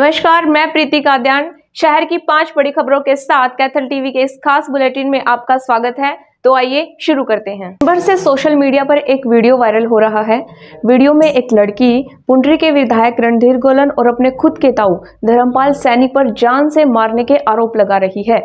नमस्कार मैं प्रीति काद्यान शहर की पांच बड़ी खबरों के साथ कैथल टीवी के इस खास बुलेटिन में आपका स्वागत है तो आइए शुरू करते हैं नंबर से सोशल मीडिया पर एक वीडियो वायरल हो रहा है वीडियो में एक लड़की पुंडरी के विधायक रणधीर गोलन और अपने खुद के ताऊ धर्मपाल सैनी पर जान से मारने के आरोप लगा रही है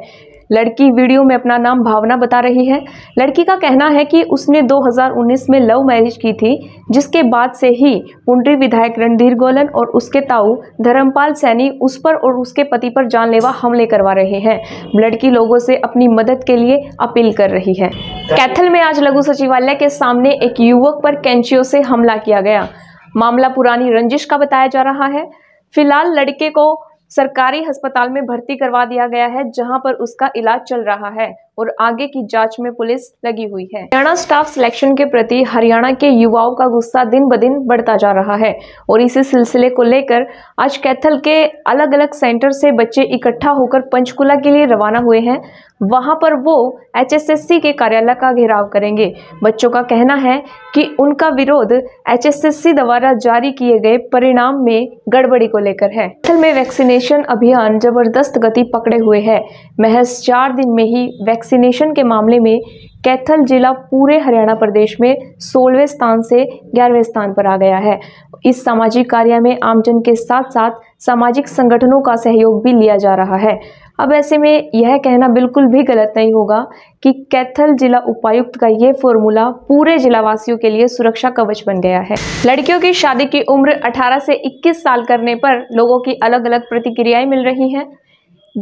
लड़की वीडियो में अपना नाम भावना बता रही है लड़की का कहना है कि उसने 2019 में लव मैरिज की थी जिसके बाद से ही पुंडरी विधायक रणधीर गोलन और उसके ताऊ धर्मपाल सैनी उस पर और उसके पति पर जानलेवा हमले करवा रहे हैं लड़की लोगों से अपनी मदद के लिए अपील कर रही है कैथल में आज लघु सचिवालय के सामने एक युवक पर कैंचियों से हमला किया गया मामला पुरानी रंजिश का बताया जा रहा है फिलहाल लड़के को सरकारी अस्पताल में भर्ती करवा दिया गया है जहां पर उसका इलाज चल रहा है और आगे की जांच में पुलिस लगी हुई है हरियाणा स्टाफ सिलेक्शन के प्रति हरियाणा के युवाओं का गुस्सा दिन ब दिन बढ़ता जा रहा है और इसी सिलसिले को लेकर आज कैथल के अलग अलग सेंटर से बच्चे इकट्ठा होकर पंचकुला के लिए रवाना हुए हैं वहां पर वो एचएसएससी के कार्यालय का घेराव करेंगे बच्चों का कहना है कि उनका विरोध एचएसएससी द्वारा जारी किए गए परिणाम में गड़बड़ी को लेकर है कैथल में वैक्सीनेशन अभियान जबरदस्त गति पकड़े हुए है महज चार दिन में ही वैक्सीन वैक्सीनेशन के मामले में कैथल जिला पूरे हरियाणा प्रदेश में सोलहवें स्थान से ग्यारहवें स्थान पर आ गया है इस सामाजिक कार्य में आमजन के साथ साथ सामाजिक संगठनों का सहयोग भी लिया जा रहा है अब ऐसे में यह कहना बिल्कुल भी गलत नहीं होगा कि कैथल जिला उपायुक्त का ये फॉर्मूला पूरे जिलावासियों के लिए सुरक्षा कवच बन गया है लड़कियों की शादी की उम्र 18 से 21 साल करने पर लोगों की अलग अलग प्रतिक्रियाएं मिल रही हैं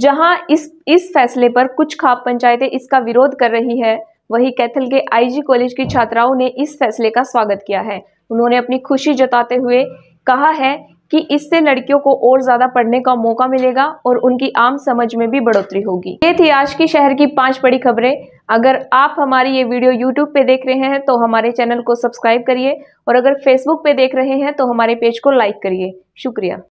जहां इस इस फैसले पर कुछ खाप पंचायतें इसका विरोध कर रही है वही कैथल के आईजी कॉलेज की छात्राओं ने इस फैसले का स्वागत किया है उन्होंने अपनी खुशी जताते हुए कहा है कि इससे लड़कियों को और ज्यादा पढ़ने का मौका मिलेगा और उनकी आम समझ में भी बढ़ोतरी होगी ये थी आज की शहर की पांच बड़ी खबरें अगर आप हमारी ये वीडियो YouTube पे देख रहे हैं तो हमारे चैनल को सब्सक्राइब करिए और अगर Facebook पे देख रहे हैं तो हमारे पेज को लाइक करिए शुक्रिया